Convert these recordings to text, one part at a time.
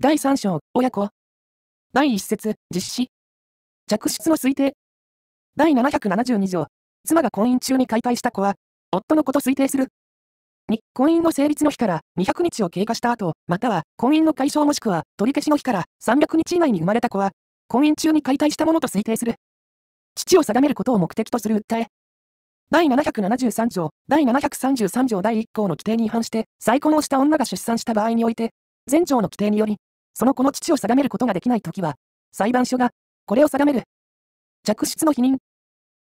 第3章、親子。第1節、実施。嫡出の推定。第772条、妻が婚姻中に解体した子は、夫の子と推定する。2、婚姻の成立の日から200日を経過した後、または婚姻の解消もしくは取り消しの日から300日以内に生まれた子は、婚姻中に解体したものと推定する。父を定めることを目的とする訴え。第773条、第733条第1項の規定に違反して、再婚をした女が出産した場合において、前条の規定により、その子の父を定めることができないときは、裁判所が、これを定める。嫡出の否認。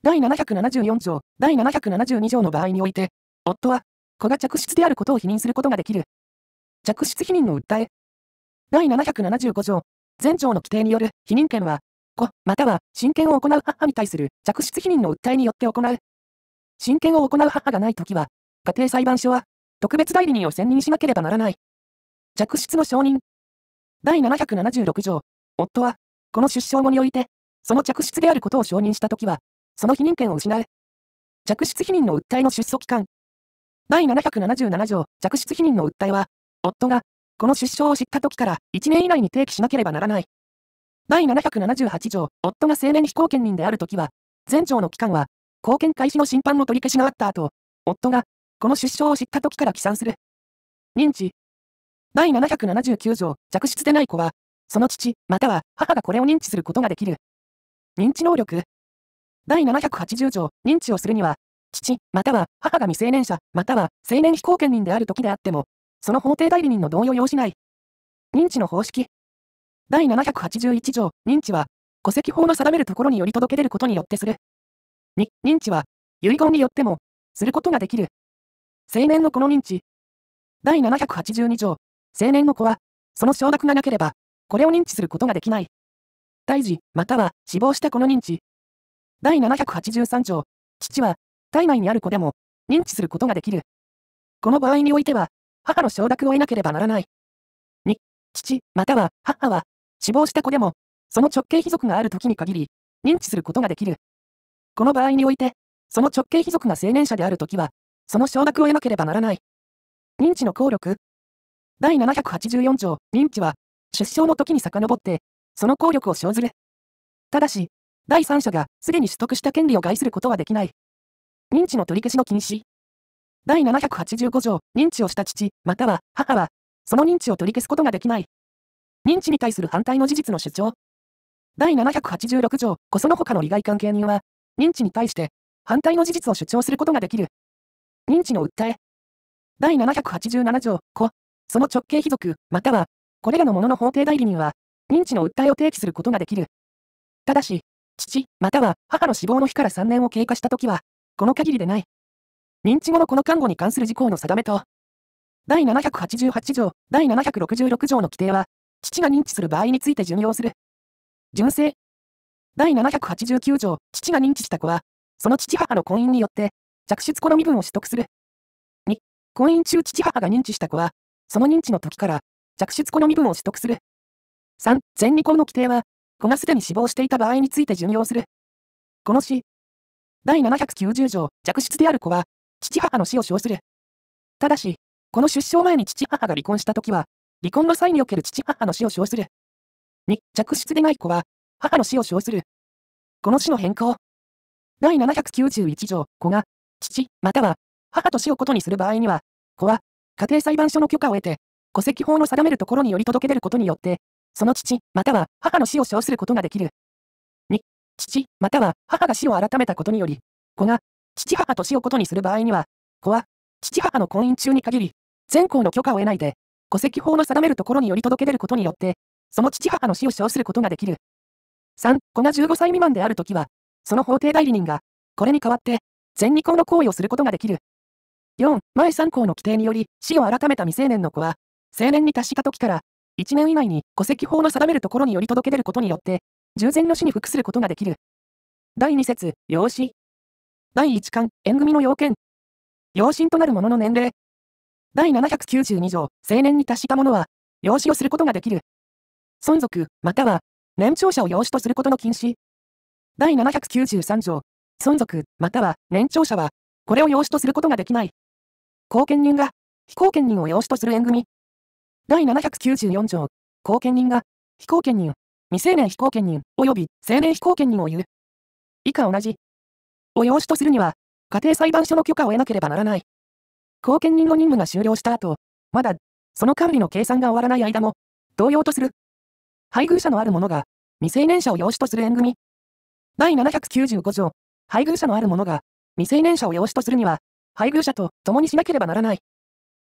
第774条、第772条の場合において、夫は、子が嫡出であることを否認することができる。嫡出否認の訴え。第775条、前条の規定による否認権は、子、または、親権を行う母に対する嫡出否認の訴えによって行う。親権を行う母がないときは、家庭裁判所は、特別代理人を選任しなければならない。嫡出の承認。第776条、夫は、この出生後において、その着出であることを承認したときは、その否認権を失う。着出否認の訴えの出訴期間。第777条、着出否認の訴えは、夫が、この出生を知ったときから1年以内に提起しなければならない。第778条、夫が成年非公権人であるときは、前条の期間は、公権開始の審判の取り消しがあった後、夫が、この出生を知ったときから起算する。認知、第779条、弱質でない子は、その父、または母がこれを認知することができる。認知能力。第780条、認知をするには、父、または母が未成年者、または青年非公権人である時であっても、その法定代理人の同意を要しない。認知の方式。第781条、認知は、戸籍法の定めるところにより届け出ることによってする。二、認知は、遺言によっても、することができる。青年のこの認知。第782条、青年の子は、その承諾がなければ、これを認知することができない。胎児、または死亡した子の認知。第783条、父は、体内にある子でも、認知することができる。この場合においては、母の承諾を得なければならない。2、父、または母は、死亡した子でも、その直系貴族がある時に限り、認知することができる。この場合において、その直系貴族が青年者であるときは、その承諾を得なければならない。認知の効力、第784条、認知は、出生の時に遡って、その効力を生ずる。ただし、第三者がすでに取得した権利を害することはできない。認知の取り消しの禁止。第785条、認知をした父、または母は、その認知を取り消すことができない。認知に対する反対の事実の主張。第786条、こその他の利害関係人は、認知に対して反対の事実を主張することができる。認知の訴え。第787条、子、その直系貴族、または、これらのものの法定代理人は、認知の訴えを提起することができる。ただし、父、または母の死亡の日から3年を経過したときは、この限りでない。認知後のこの看護に関する事項の定めと、第788条、第766条の規定は、父が認知する場合について順用する。純正。第789条、父が認知した子は、その父母の婚姻によって、嫡出子の身分を取得する。2、婚姻中父母が認知した子は、その認知の時から、着。出子の身分を取得する。3、前離婚の規定は、子がすでに死亡していた場合について順用する。この詩、第790条、嫡出である子は、父母の死を称する。ただし、この出生前に父母が離婚した時は、離婚の際における父母の死を称する。2、嫡出でない子は、母の死を称する。この死の変更。第791条、子が、父、または、母と死をことにする場合には、子は、家庭裁判所の許可を得て、戸籍法の定めるところにより届け出ることによって、その父、または母の死を称することができる。2、父、または母が死を改めたことにより、子が、父母と死をことにする場合には、子は、父母の婚姻中に限り、全校の許可を得ないで、戸籍法の定めるところにより届け出ることによって、その父母の死を称することができる。3、子が15歳未満であるときは、その法定代理人が、これに代わって、全二項の行為をすることができる。4、前3項の規定により、死を改めた未成年の子は、成年に達した時から、1年以内に戸籍法の定めるところにより届け出ることによって、従前の死に服することができる。第2節、養子。第1巻、縁組の要件。養親となる者の年齢。第792条、成年に達した者は、養子をすることができる。存続、または、年長者を養子とすることの禁止。第793条、存続、または、年長者は、これを養子とすることができない。後見人が、非公権人を養子とする縁組。第794条、後見人が、非公権人、未成年非公権人、及び成年非公権人を言う。以下同じ。を養子とするには、家庭裁判所の許可を得なければならない。後見人の任務が終了した後、まだ、その管理の計算が終わらない間も、同様とする。配偶者のある者が、未成年者を養子とする縁組。第795条、配偶者のある者が、未成年者を養子とするには、配偶者と共にしなければならない。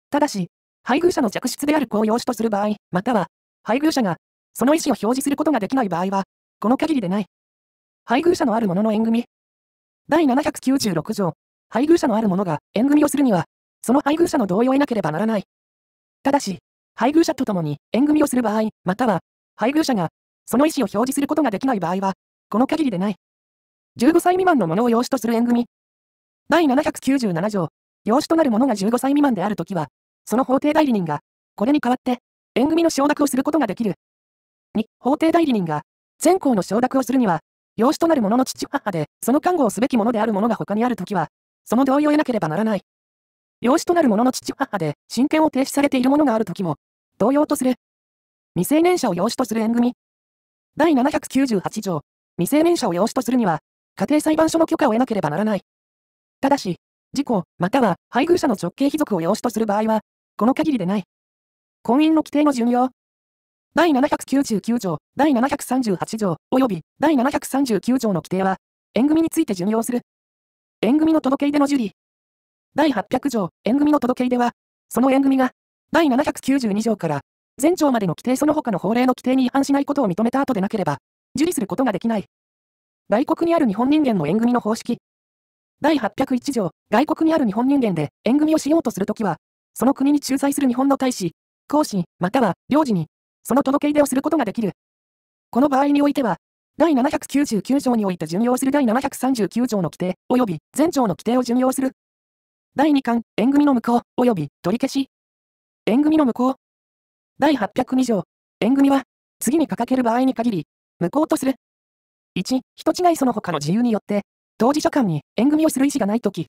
ただし、配偶者の嫡出である子を養子とする場合、または、配偶者が、その意思を表示することができない場合は、この限りでない。配偶者のある者の縁組。第796条、配偶者のある者が縁組をするには、その配偶者の同意を得なければならない。ただし、配偶者と共に縁組をする場合、または、配偶者が、その意思を表示することができない場合は、この限りでない。15歳未満の者を養子とする縁組第797条、養子となる者が15歳未満であるときは、その法定代理人が、これに代わって、縁組の承諾をすることができる。2、法定代理人が、全校の承諾をするには、養子となる者の父母で、その看護をすべきものである者が他にあるときは、その同意を得なければならない。養子となる者の父母で、親権を停止されている者があるときも、同様とする。未成年者を養子とする縁組。第798条、未成年者を養子とするには、家庭裁判所の許可を得なければならない。ただし、事故、または配偶者の直系貴族を養子とする場合は、この限りでない。婚姻の規定の順用。第799条、第738条、及び第739条の規定は、縁組について順用する。縁組の届け出の受理。第800条、縁組の届け出は、その縁組が、第792条から、前条までの規定その他の法令の規定に違反しないことを認めた後でなければ、受理することができない。外国にある日本人間の縁組の方式、第801条、外国にある日本人間で縁組をしようとするときは、その国に駐在する日本の大使、公使、または領事に、その届け出をすることができる。この場合においては、第799条において順用する第739条の規定、及び全条の規定を順用する。第2巻、縁組の無効、及び取り消し。縁組の無効。第802条、縁組は、次に掲げる場合に限り、無効とする。1、人違いその他の自由によって、当事者間に縁組をする意思がないとき。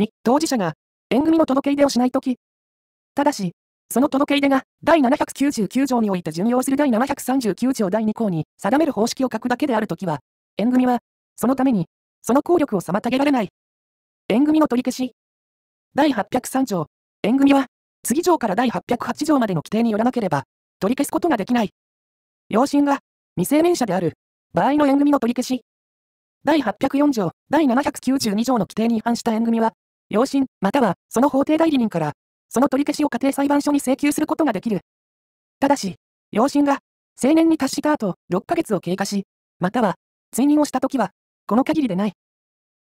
2、当事者が縁組の届け出をしないとき。ただし、その届け出が第799条において順用する第739条第2項に定める方式を書くだけであるときは、縁組は、そのために、その効力を妨げられない。縁組の取り消し。第803条、縁組は、次条から第808条までの規定によらなければ、取り消すことができない。養親が未成年者である場合の縁組の取り消し。第804条、第792条の規定に違反した縁組は、養親、または、その法定代理人から、その取り消しを家庭裁判所に請求することができる。ただし、養親が、成年に達した後、6ヶ月を経過し、または、追認をしたときは、この限りでない。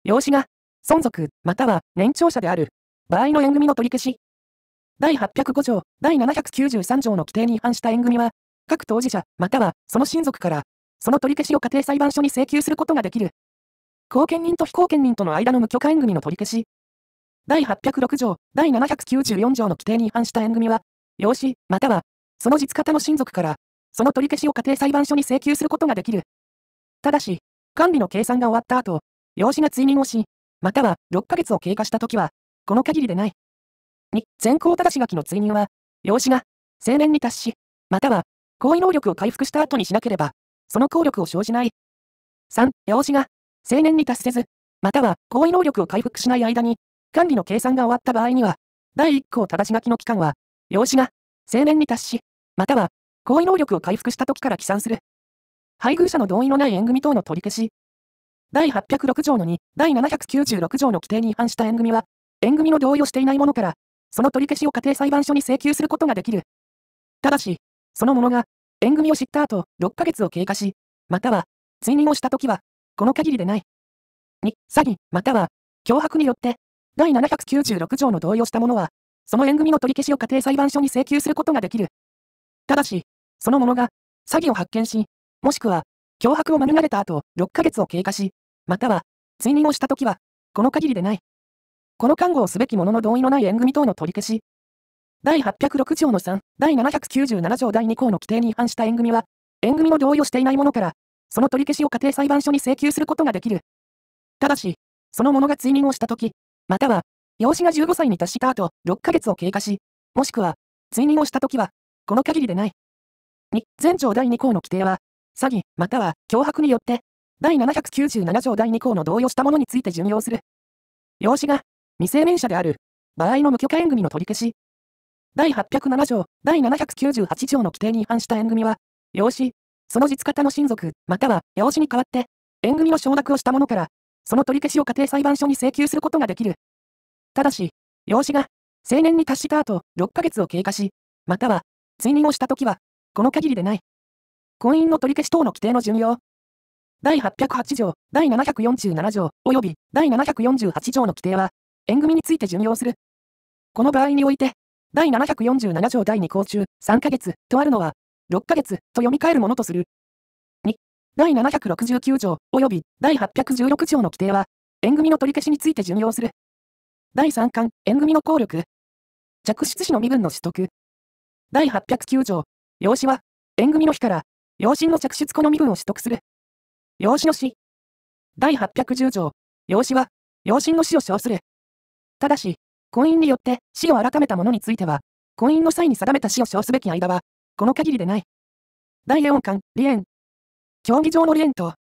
養子が、存続、または年長者である、場合の縁組の取り消し。第805条、第793条の規定に違反した縁組は、各当事者、または、その親族から、その取り消しを家庭裁判所に請求することができる。公権人と非公権人との間の無許可縁組の取り消し。第806条、第794条の規定に違反した縁組は、養子、または、その実方の親族から、その取り消しを家庭裁判所に請求することができる。ただし、管理の計算が終わった後、養子が追認をし、または6ヶ月を経過したときは、この限りでない。2、全校正し書きの追認は、養子が、青年に達し、または、行為能力を回復した後にしなければ、その効力を生じない。3、養子が、青年に達せず、または行為能力を回復しない間に、管理の計算が終わった場合には、第1項正し書きの期間は、用紙が青年に達し、または行為能力を回復した時から起算する。配偶者の同意のない縁組等の取り消し。第806条の2、第796条の規定に違反した縁組は、縁組の同意をしていないものから、その取り消しを家庭裁判所に請求することができる。ただし、その者が、縁組を知った後、6ヶ月を経過し、または、追認をした時は、この限りでない。2、詐欺、または、脅迫によって、第796条の同意をした者は、その縁組の取り消しを家庭裁判所に請求することができる。ただし、その者が、詐欺を発見し、もしくは、脅迫を免れた後、6ヶ月を経過し、または、追認をしたときは、この限りでない。この看護をすべき者の同意のない縁組等の取り消し。第806条の3、第797条第2項の規定に違反した縁組は、縁組の同意をしていない者から、その取り消しを家庭裁判所に請求することができる。ただし、その者が追認をしたとき、または、養子が15歳に達した後、6ヶ月を経過し、もしくは、追認をしたときは、この限りでない。2、前条第2項の規定は、詐欺、または脅迫によって、第797条第2項の同意をしたものについて順用する。養子が、未成年者である、場合の無許可縁組の取り消し。第807条、第798条の規定に違反した縁組は、養子、その実方の親族、または、養子に代わって、縁組の承諾をした者から、その取り消しを家庭裁判所に請求することができる。ただし、養子が、成年に達した後、6ヶ月を経過し、または、追認をしたときは、この限りでない。婚姻の取り消し等の規定の順用。第808条、第747条、及び第748条の規定は、縁組について順用する。この場合において、第747条第2項中、3ヶ月とあるのは、6ヶ月と読み替えるものとする。2、第769条及び第816条の規定は、縁組の取り消しについて順用する。第3巻、縁組の効力。嫡出子の身分の取得。第809条、養子は、縁組の日から、養子の嫡出子の身分を取得する。養子の死。第810条、養子は、養子の死を称する。ただし、婚姻によって死を改めた者については、婚姻の際に定めた死を称すべき間は、この限りでない。第4巻、離縁。競技場の離縁と、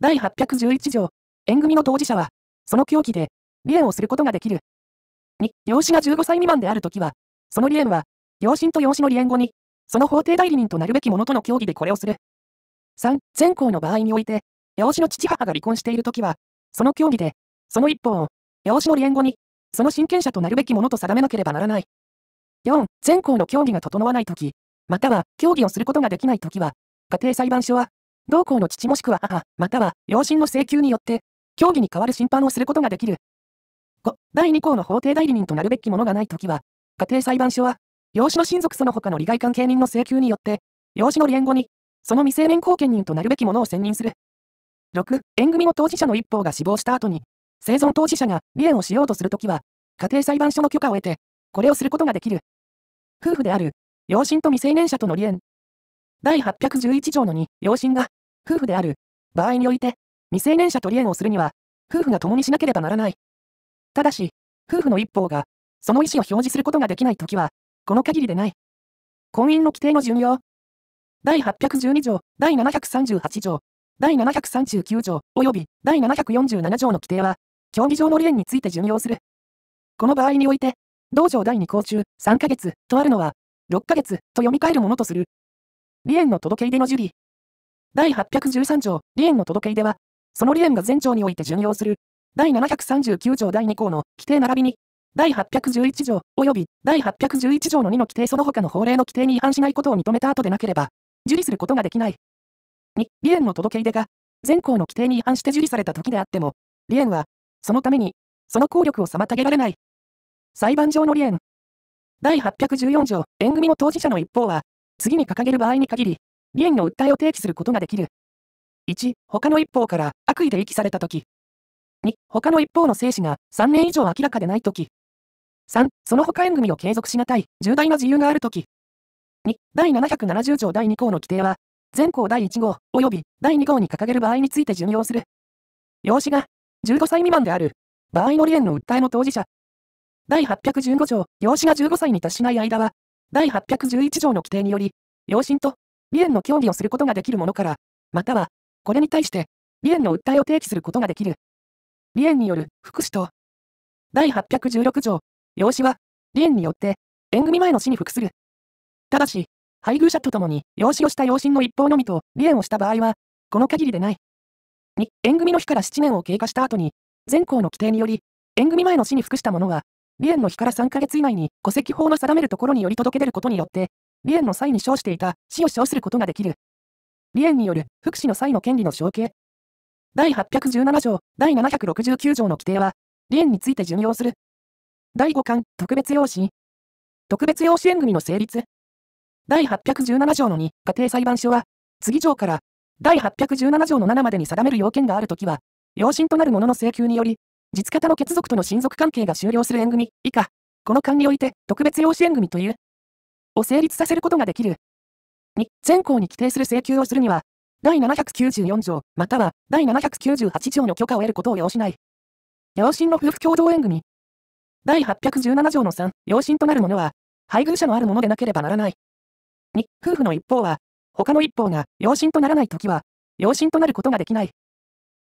第811条、縁組の当事者は、その競技で、離縁をすることができる。2、養子が15歳未満であるときは、その離縁は、養親と養子の離縁後に、その法定代理人となるべき者との協議でこれをする。3、全校の場合において、養子の父母が離婚しているときは、その協議で、その一方を、養子の離縁後に、その親権者となるべきものと定めなければならない。4、全校の協議が整わないとき、または協議をすることができないときは、家庭裁判所は、同校の父もしくは母、または養親の請求によって、協議に代わる審判をすることができる。5、第2項の法定代理人となるべきものがないときは、家庭裁判所は、養子の親族その他の利害関係人の請求によって、養子の離縁後に、その未成年後見人となるべきものを選任する。6、縁組の当事者の一方が死亡した後に、生存当事者が離縁をしようとするときは、家庭裁判所の許可を得て、これをすることができる。夫婦である養親と未成年者との離縁。第811条の2、養親が、夫婦である、場合において、未成年者と離縁をするには、夫婦が共にしなければならない。ただし、夫婦の一方が、その意思を表示することができないときは、この限りでない。婚姻の規定の順用。第812条、第738条、第739条、及び第747条の規定は、競技場の離縁について順用する。この場合において、同条第2項中3ヶ月とあるのは、6ヶ月と読み替えるものとする。離縁の届け出の受理。第813条、離縁の届け出は、その離縁が全庁において順用する、第739条第2項の規定並びに、第811条及び第811条の2の規定その他の法令の規定に違反しないことを認めた後でなければ、受理することができない。2、離縁の届け出が、全項の規定に違反して受理された時であっても、離縁は、そのために、その効力を妨げられない。裁判上の離縁、第814条、縁組の当事者の一方は、次に掲げる場合に限り、利縁の訴えを提起することができる。1、他の一方から悪意で遺棄されたとき。2、他の一方の生死が3年以上明らかでないとき。3、その他縁組を継続しがたい重大な自由があるとき。2、第770条第2項の規定は、全項第1号及び第2号に掲げる場合について順用する。用紙が15歳未満である場合の利縁の訴えの当事者第815条、養子が15歳に達しない間は、第811条の規定により、養親と、離縁の協議をすることができるものから、または、これに対して、離縁の訴えを提起することができる。離縁による福祉と、第816条、養子は、離縁によって、縁組前の死に服する。ただし、配偶者と共に養子をした養親の一方のみと離縁をした場合は、この限りでない。2、縁組の日から7年を経過した後に、全項の規定により、縁組前の死に服した者は、離縁の日から3ヶ月以内に戸籍法の定めるところにより届け出ることによって、離縁の際に称していた死を称することができる。離縁による福祉の際の権利の承継。第817条、第769条の規定は、離縁について順用する。第5巻、特別養子。特別養子縁組の成立。第817条の2、家庭裁判所は、次条から、第817条の7までに定める要件があるときは、養親となる者の請求により、実方の血族との親族関係が終了する縁組、以下、この間において、特別養子縁組という、を成立させることができる。2、全項に規定する請求をするには、第794条、または、第798条の許可を得ることを要しない。養親の夫婦共同縁組。第817条の3、養親となるものは、配偶者のあるものでなければならない。2、夫婦の一方は、他の一方が養親とならないときは、養親となることができない。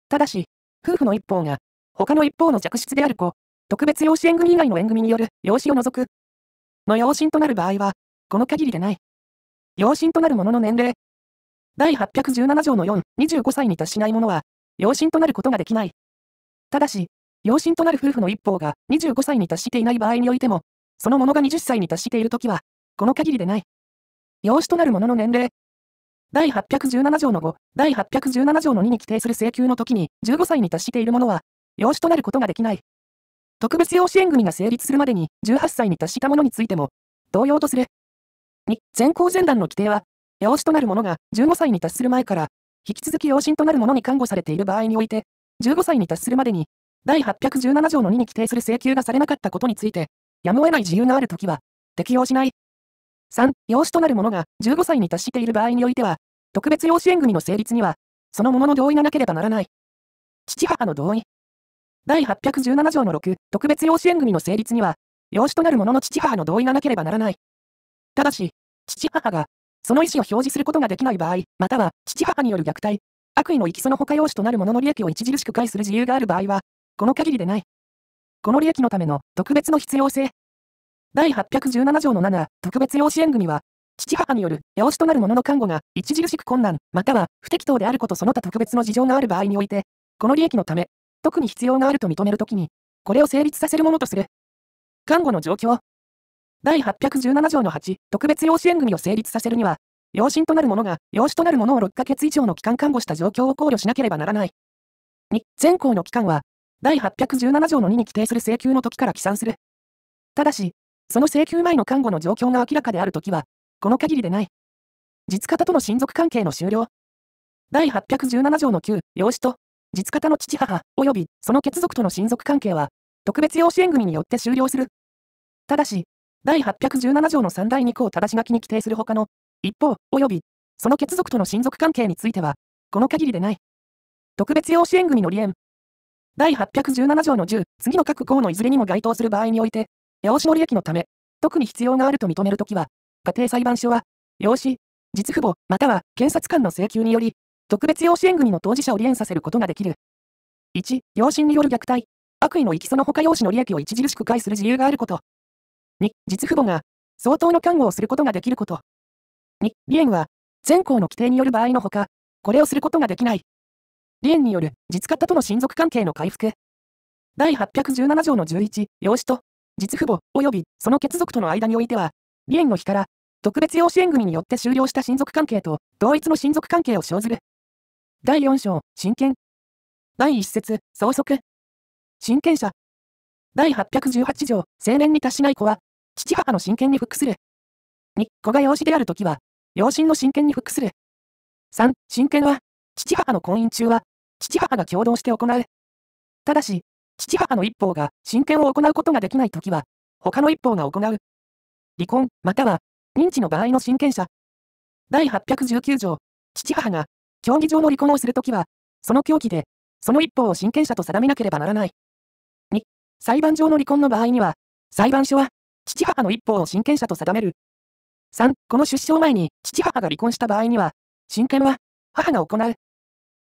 ただし、夫婦の一方が他の一方の嫡出である子、特別養子縁組以外の縁組による養子を除く、の養親となる場合は、この限りでない。養親となる者の年齢。第817条の4、25歳に達しない者は、養親となることができない。ただし、養親となる夫婦の一方が25歳に達していない場合においても、その者が20歳に達しているときは、この限りでない。養子となる者の年齢。第817条の5、第817条の2に規定する請求の時に15歳に達している者は、養子となることができない。特別養子縁組が成立するまでに18歳に達したものについても、同様とする。2、全校全団の規定は、養子となる者が15歳に達する前から、引き続き養親となる者に看護されている場合において、15歳に達するまでに、第817条の2に規定する請求がされなかったことについて、やむを得ない自由があるときは、適用しない。3、養子となる者が15歳に達している場合においては、特別養子縁組の成立には、その者の同意がなければならない。父母の同意。第817条の6、特別養子縁組の成立には、養子となる者の父母の同意がなければならない。ただし、父母が、その意思を表示することができない場合、または、父母による虐待、悪意の行きその他養子となる者の利益を著しく害する自由がある場合は、この限りでない。この利益のための特別の必要性。第817条の7、特別養子縁組は、父母による養子となる者の看護が著しく困難、または不適当であることその他特別の事情がある場合において、この利益のため、特に必要があると認めるときに、これを成立させるものとする。看護の状況。第817条の8、特別養子縁組を成立させるには、養子となる者が、養子となる者を6ヶ月以上の期間看護した状況を考慮しなければならない。2、全項の期間は、第817条の2に規定する請求の時から起算する。ただし、その請求前の看護の状況が明らかであるときは、この限りでない。実方との親族関係の終了。第817条の9、養子と、実方の父母、及びその血族との親族関係は、特別養子縁組によって終了する。ただし、第817条の3第2項たし書きに規定する他の、一方、及び、その血族との親族関係については、この限りでない。特別養子縁組の利縁。第817条の10、次の各項のいずれにも該当する場合において、養子の利益のため、特に必要があると認めるときは、家庭裁判所は、養子、実父母、または検察官の請求により、特別養子縁組の当事者を離縁させることができる。1、養子による虐待。悪意の行きその他養子の利益を著しく害する自由があること。2、実父母が相当の看護をすることができること。2、離縁は、全校の規定による場合のほか、これをすることができない。離縁による実方との親族関係の回復。第817条の11、養子と、実父母、及びその血族との間においては、離縁の日から、特別養子縁組によって終了した親族関係と、同一の親族関係を生ずる。第4章、親権。第1節、相続。親権者。第818条、青年に達しない子は、父母の親権に服する。2、子が養子であるときは、養親の親権に服する。3、親権は、父母の婚姻中は、父母が共同して行う。ただし、父母の一方が親権を行うことができないときは、他の一方が行う。離婚、または、認知の場合の親権者。第819条、父母が競技場の離婚をするときは、その教義で、その一方を親権者と定めなければならない。2、裁判上の離婚の場合には、裁判所は、父母の一方を親権者と定める。3、この出生前に父母が離婚した場合には、親権は、母が行う。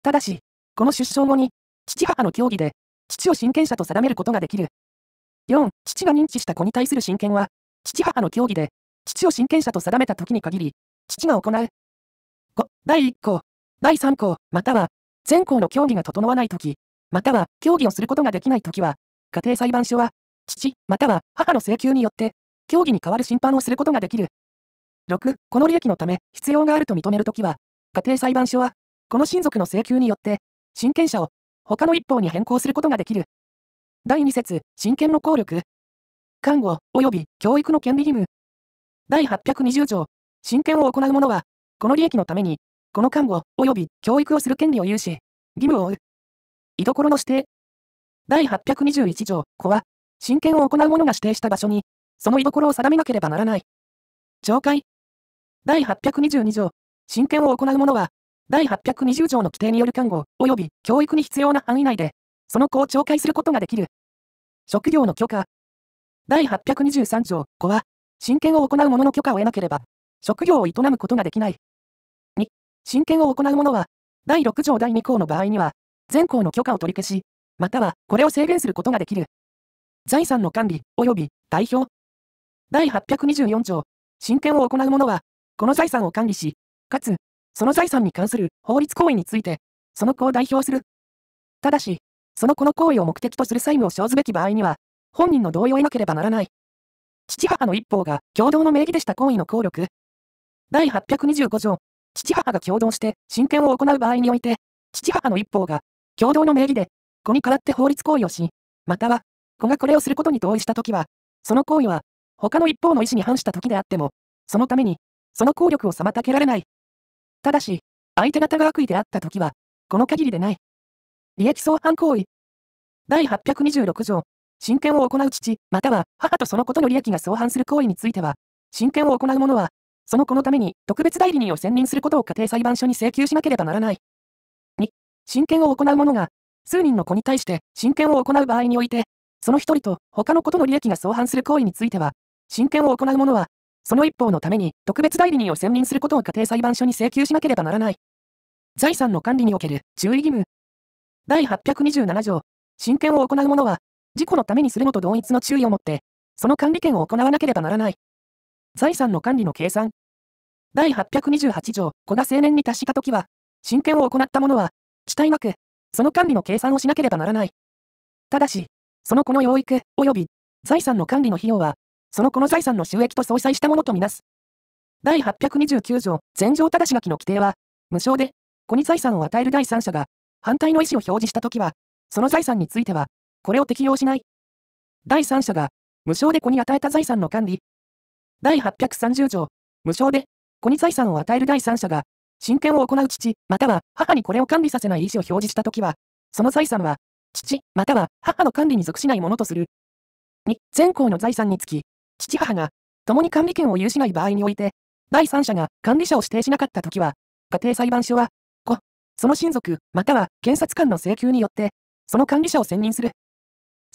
ただし、この出生後に、父母の協議で、父を親権者と定めることができる。4、父が認知した子に対する親権は、父母の協議で、父を親権者と定めた時に限り、父が行う。5、第1項、第3項、または、前項の協議が整わないとき、または、協議をすることができないときは、家庭裁判所は、父、または母の請求によって、協議に代わる審判をすることができる。6、この利益のため、必要があると認めるときは、家庭裁判所は、この親族の請求によって、親権者を、他の一方に変更することができる。第2節、親権の効力。看護、及び教育の権利義務。第820条、親権を行う者は、この利益のために、この看護、及び教育をする権利を有し、義務を負う。居所の指定。第821条、子は、親権を行う者が指定した場所に、その居所を定めなければならない。懲戒。第822条、親権を行う者は、第820条の規定による看護、及び教育に必要な範囲内で、その子を懲戒することができる。職業の許可。第823条、子は、親権を行う者の許可を得なければ、職業を営むことができない。親権を行う者は、第6条第2項の場合には、全項の許可を取り消し、またはこれを制限することができる。財産の管理及び代表。第824条、親権を行う者は、この財産を管理し、かつ、その財産に関する法律行為について、その子を代表する。ただし、その子の行為を目的とする債務を生ずべき場合には、本人の同意を得なければならない。父母の一方が共同の名義でした行為の効力。第825条、父母が共同して親権を行う場合において、父母の一方が、共同の名義で、子に代わって法律行為をし、または、子がこれをすることに同意したときは、その行為は、他の一方の意思に反したときであっても、そのために、その効力を妨げられない。ただし、相手方が悪意であったときは、この限りでない。利益相反行為。第826条、親権を行う父、または母とそのことの利益が相反する行為については、親権を行う者は、その子のために特別代理人を選任することを家庭裁判所に請求しなければならない。2、親権を行う者が、数人の子に対して親権を行う場合において、その一人と他の子との利益が相反する行為については、親権を行う者は、その一方のために特別代理人を選任することを家庭裁判所に請求しなければならない。財産の管理における注意義務。第827条、親権を行う者は、事故のためにするのと同一の注意をもって、その管理権を行わなければならない。財産の管理の計算。第828条、子が成年に達したときは、親権を行った者は、地体なく、その管理の計算をしなければならない。ただし、その子の養育、及び、財産の管理の費用は、その子の財産の収益と相殺したものとみなす。第829条、前条正し書きの規定は、無償で、子に財産を与える第三者が、反対の意思を表示したときは、その財産については、これを適用しない。第三者が、無償で子に与えた財産の管理、第830条、無償で、子に財産を与える第三者が、親権を行う父、または母にこれを管理させない意思を表示したときは、その財産は、父、または母の管理に属しないものとする。2、全校の財産につき、父母が、共に管理権を有しない場合において、第三者が管理者を指定しなかったときは、家庭裁判所は、子、その親族、または検察官の請求によって、その管理者を選任する。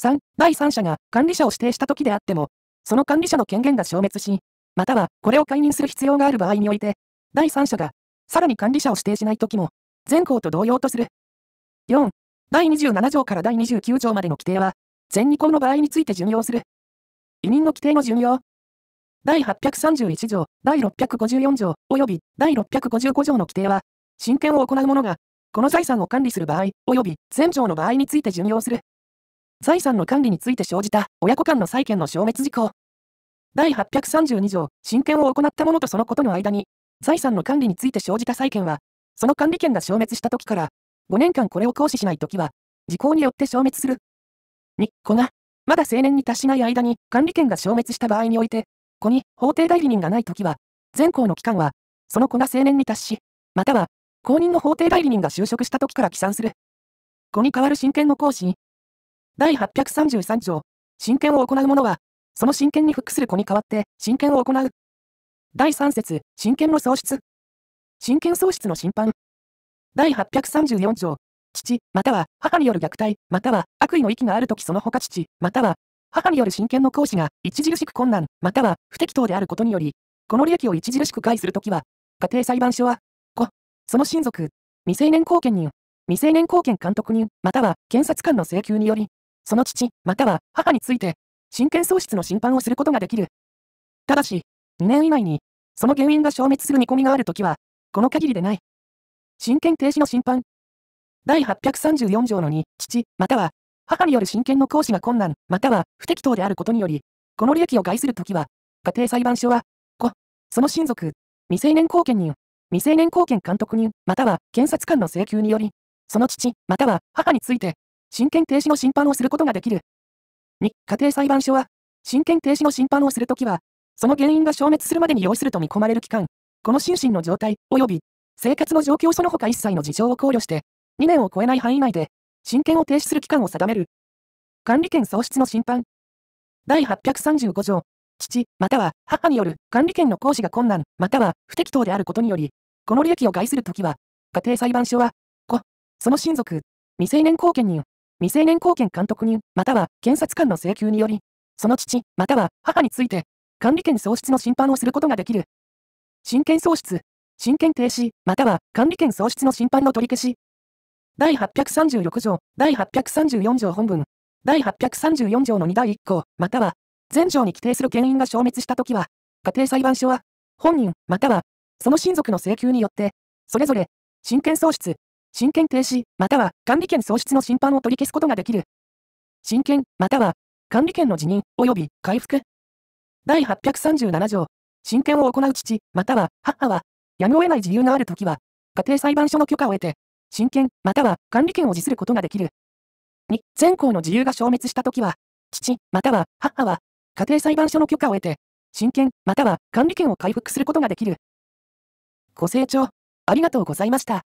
3、第三者が管理者を指定したときであっても、その管理者の権限が消滅し、またはこれを解任する必要がある場合において、第三者が、さらに管理者を指定しないときも、全項と同様とする。4、第27条から第29条までの規定は、全2項の場合について順用する。委任の規定の順用。第831条、第654条、及び第655条の規定は、親権を行う者が、この財産を管理する場合、及び全条の場合について順用する。財産の管理について生じた親子間の債権の消滅事項。第832条、親権を行った者とそのことの間に、財産の管理について生じた債権は、その管理権が消滅した時から、5年間これを行使しない時は、時効によって消滅する。2、子が、まだ成年に達しない間に管理権が消滅した場合において、子に法定代理人がない時は、全校の期間は、その子が成年に達し、または、公認の法定代理人が就職した時から起算する。子に代わる親権の行使第833条、親権を行う者は、その真剣に服する子に代わって親権を行う。第3節、親権の喪失。親権喪失の審判。第834条、父、または母による虐待、または悪意の域があるときその他父、または母による親権の行使が著しく困難、または不適当であることにより、この利益を著しく害するときは、家庭裁判所は、子、その親族、未成年後見人、未成年後見監督人、または検察官の請求により、その父、または母について、真剣喪失の審判をすることができる。ただし、2年以内に、その原因が消滅する見込みがあるときは、この限りでない。親権停止の審判。第834条の2、父、または、母による親権の行使が困難、または不適当であることにより、この利益を害するときは、家庭裁判所は、子、その親族、未成年後見人、未成年後見監督人、または検察官の請求により、その父、または母について、親権停止の審判をすることができる。2、家庭裁判所は、親権停止の審判をするときは、その原因が消滅するまでに要すると見込まれる期間、この心身の状態、及び、生活の状況その他一切の事情を考慮して、2年を超えない範囲内で、親権を停止する期間を定める。管理権喪失の審判。第835条、父、または母による管理権の行使が困難、または不適当であることにより、この利益を害するときは、家庭裁判所は、子、その親族、未成年後見人、未成年後見監督人、または検察官の請求により、その父、または母について、管理権喪失の審判をすることができる。親権喪失、親権停止、または管理権喪失の審判の取り消し。第836条、第834条本文、第834条の2第1項、または、全条に規定する原因が消滅したときは、家庭裁判所は、本人、または、その親族の請求によって、それぞれ、親権喪失、親権停止、または管理権喪失の審判を取り消すことができる。親権、または管理権の辞任、及び回復。第837条、親権を行う父、または母は、やむを得ない自由があるときは、家庭裁判所の許可を得て、親権、または管理権を持することができる。2、全項の自由が消滅したときは、父、または母は、家庭裁判所の許可を得て、親権、または管理権を回復することができる。ご清聴、ありがとうございました。